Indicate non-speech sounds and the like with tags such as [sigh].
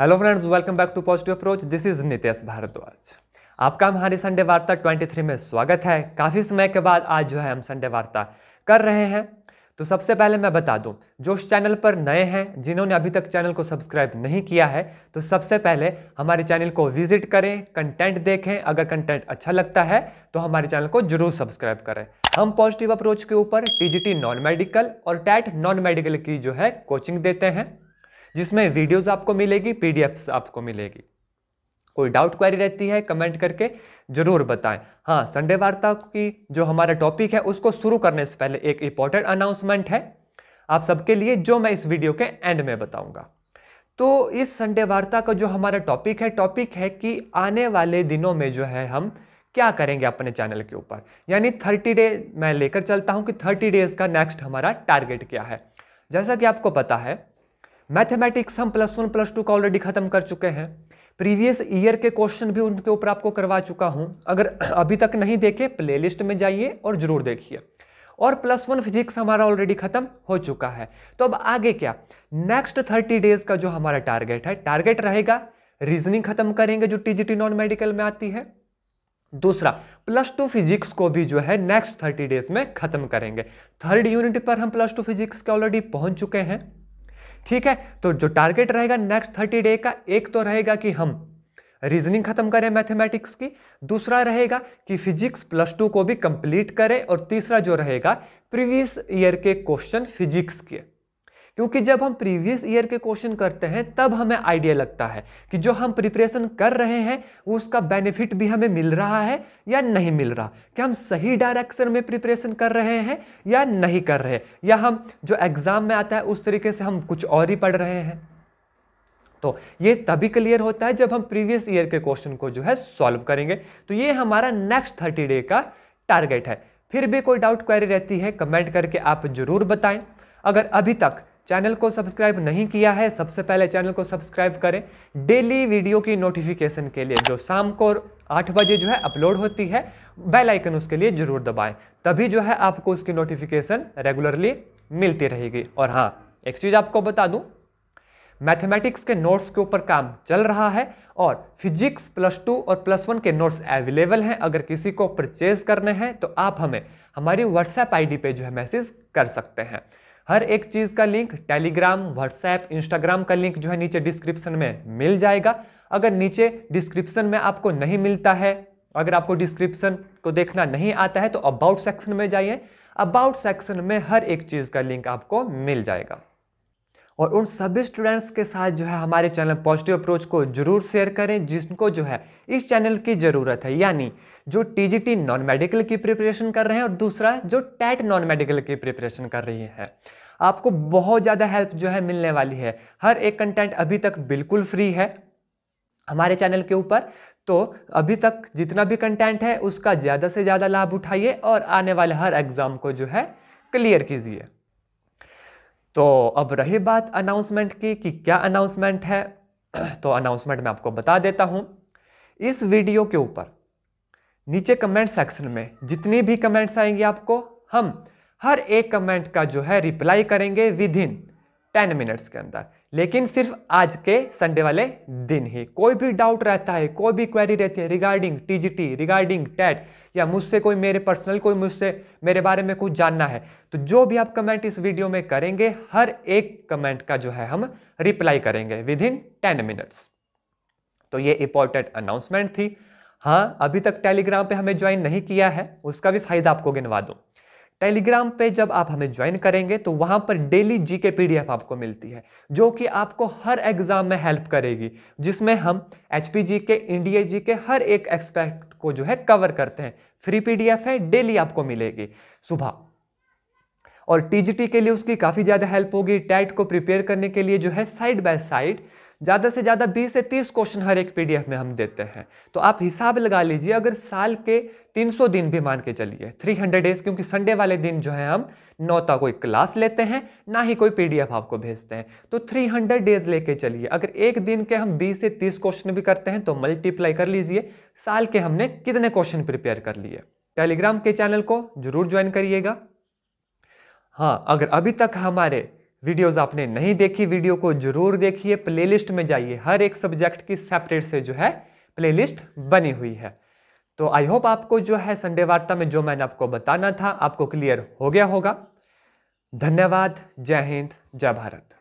hello friends welcome back to positive approach this is Nitesh Bhardwaj आपका हमारी Sunday वार्ता 23 में स्वागत है काफ़ी समय के बाद आज जो है हम संडे वार्ता कर रहे हैं तो सबसे पहले मैं बता दूं जो उस चैनल पर नए हैं जिन्होंने अभी तक चैनल को सब्सक्राइब नहीं किया है तो सबसे पहले हमारे चैनल को विजिट करें कंटेंट देखें अगर कंटेंट अच्छा लगता है तो हमारे चैनल को जरूर सब्सक्राइब करें हम पॉजिटिव अप्रोच के ऊपर टी नॉन मेडिकल और टैट नॉन मेडिकल की जो है कोचिंग देते हैं जिसमें वीडियोस आपको मिलेगी पीडीएफ्स आपको मिलेगी कोई डाउट क्वेरी रहती है कमेंट करके ज़रूर बताएं हाँ संडे वार्ता की जो हमारा टॉपिक है उसको शुरू करने से पहले एक इंपॉर्टेंट अनाउंसमेंट है आप सबके लिए जो मैं इस वीडियो के एंड में बताऊंगा तो इस संडे वार्ता का जो हमारा टॉपिक है टॉपिक है कि आने वाले दिनों में जो है हम क्या करेंगे अपने चैनल के ऊपर यानी थर्टी डे मैं लेकर चलता हूं कि थर्टी डेज़ का नेक्स्ट हमारा टारगेट क्या है जैसा कि आपको पता है मैथमेटिक्स हम प्लस वन प्लस टू का ऑलरेडी खत्म कर चुके हैं प्रीवियस ईयर के क्वेश्चन भी उनके ऊपर आपको करवा चुका हूं अगर [clears throat] अभी तक नहीं देखे प्लेलिस्ट में जाइए और जरूर देखिए और प्लस वन फिजिक्स हमारा ऑलरेडी खत्म हो चुका है तो अब आगे क्या नेक्स्ट थर्टी डेज का जो हमारा टारगेट है टारगेट रहेगा रीजनिंग खत्म करेंगे जो टीजीटी नॉन मेडिकल में आती है दूसरा प्लस टू फिजिक्स को भी जो है नेक्स्ट थर्टी डेज में खत्म करेंगे थर्ड यूनिट पर हम प्लस टू फिजिक्स के ऑलरेडी पहुंच चुके हैं ठीक है तो जो टारगेट रहेगा नेक्स्ट थर्टी डे का एक तो रहेगा कि हम रीजनिंग खत्म करें मैथमेटिक्स की दूसरा रहेगा कि फिजिक्स प्लस टू को भी कंप्लीट करें और तीसरा जो रहेगा प्रीवियस ईयर के क्वेश्चन फिजिक्स के क्योंकि जब हम प्रीवियस ईयर के क्वेश्चन करते हैं तब हमें आइडिया लगता है कि जो हम प्रिपरेशन कर रहे हैं उसका बेनिफिट भी हमें मिल रहा है या नहीं मिल रहा कि हम सही डायरेक्शन में प्रिपरेशन कर रहे हैं या नहीं कर रहे या हम जो एग्ज़ाम में आता है उस तरीके से हम कुछ और ही पढ़ रहे हैं तो ये तभी क्लियर होता है जब हम प्रीवियस ईयर के क्वेश्चन को जो है सॉल्व करेंगे तो ये हमारा नेक्स्ट थर्टी डे का टारगेट है फिर भी कोई डाउट क्वेरी रहती है कमेंट करके आप जरूर बताएं अगर अभी तक चैनल को सब्सक्राइब नहीं किया है सबसे पहले चैनल को सब्सक्राइब करें डेली वीडियो की नोटिफिकेशन के लिए जो शाम को आठ बजे जो है अपलोड होती है बेल आइकन उसके लिए जरूर दबाएं तभी जो है आपको उसकी नोटिफिकेशन रेगुलरली मिलती रहेगी और हाँ एक चीज़ आपको बता दूँ मैथमेटिक्स के नोट्स के ऊपर काम चल रहा है और फिजिक्स प्लस टू और प्लस वन के नोट्स अवेलेबल हैं अगर किसी को परचेज करने हैं तो आप हमें हमारी व्हाट्सएप आईडी पे जो है मैसेज कर सकते हैं हर एक चीज़ का लिंक टेलीग्राम व्हाट्सएप इंस्टाग्राम का लिंक जो है नीचे डिस्क्रिप्शन में मिल जाएगा अगर नीचे डिस्क्रिप्शन में आपको नहीं मिलता है अगर आपको डिस्क्रिप्शन को देखना नहीं आता है तो अबाउट सेक्शन में जाइए अबाउट सेक्शन में हर एक चीज़ का लिंक आपको मिल जाएगा और उन सभी स्टूडेंट्स के साथ जो है हमारे चैनल पॉजिटिव अप्रोच को जरूर शेयर करें जिनको जो है इस चैनल की ज़रूरत है यानी जो टी नॉन मेडिकल की प्रिपरेशन कर रहे हैं और दूसरा जो टैट नॉन मेडिकल की प्रिपरेशन कर रही है आपको बहुत ज़्यादा हेल्प जो है मिलने वाली है हर एक कंटेंट अभी तक बिल्कुल फ्री है हमारे चैनल के ऊपर तो अभी तक जितना भी कंटेंट है उसका ज़्यादा से ज़्यादा लाभ उठाइए और आने वाले हर एग्ज़ाम को जो है क्लियर कीजिए तो अब रही बात अनाउंसमेंट की कि क्या अनाउंसमेंट है [clears throat] तो अनाउंसमेंट मैं आपको बता देता हूं इस वीडियो के ऊपर नीचे कमेंट सेक्शन में जितनी भी कमेंट्स आएंगी आपको हम हर एक कमेंट का जो है रिप्लाई करेंगे विद इन टेन मिनट्स के अंदर लेकिन सिर्फ आज के संडे वाले दिन ही कोई भी डाउट रहता है कोई भी क्वेरी रहती है रिगार्डिंग टीजीटी रिगार्डिंग टेट या मुझसे कोई मेरे पर्सनल कोई मुझसे मेरे बारे में कुछ जानना है तो जो भी आप कमेंट इस वीडियो में करेंगे हर एक कमेंट का जो है हम रिप्लाई करेंगे विद इन टेन मिनट्स तो ये इंपॉर्टेंट अनाउंसमेंट थी हाँ अभी तक टेलीग्राम पर हमें ज्वाइन नहीं किया है उसका भी फायदा आपको गिनवा दूँ टेलीग्राम पे जब आप हमें ज्वाइन करेंगे तो वहां पर डेली जी के पीडीएफ आपको मिलती है जो कि आपको हर एग्जाम में हेल्प करेगी जिसमें हम एच के इंडिया जी के हर एक एक्सपेक्ट को जो है कवर करते हैं फ्री पीडीएफ है डेली आपको मिलेगी सुबह और टीजीटी के लिए उसकी काफ़ी ज़्यादा हेल्प होगी टैट को प्रिपेयर करने के लिए जो है साइड बाय साइड ज़्यादा से ज़्यादा 20 से 30 क्वेश्चन हर एक पीडीएफ में हम देते हैं तो आप हिसाब लगा लीजिए अगर साल के 300 दिन भी मान के चलिए 300 डेज क्योंकि संडे वाले दिन जो है हम नौता कोई क्लास लेते हैं ना ही कोई पीडीएफ आपको भेजते हैं तो 300 डेज लेके चलिए अगर एक दिन के हम 20 से 30 क्वेश्चन भी करते हैं तो मल्टीप्लाई कर लीजिए साल के हमने कितने क्वेश्चन प्रिपेयर कर लिए टेलीग्राम के चैनल को जरूर ज्वाइन करिएगा हाँ अगर अभी तक हमारे वीडियोस आपने नहीं देखी वीडियो को जरूर देखिए प्लेलिस्ट में जाइए हर एक सब्जेक्ट की सेपरेट से जो है प्लेलिस्ट बनी हुई है तो आई होप आपको जो है संडे वार्ता में जो मैंने आपको बताना था आपको क्लियर हो गया होगा धन्यवाद जय हिंद जय भारत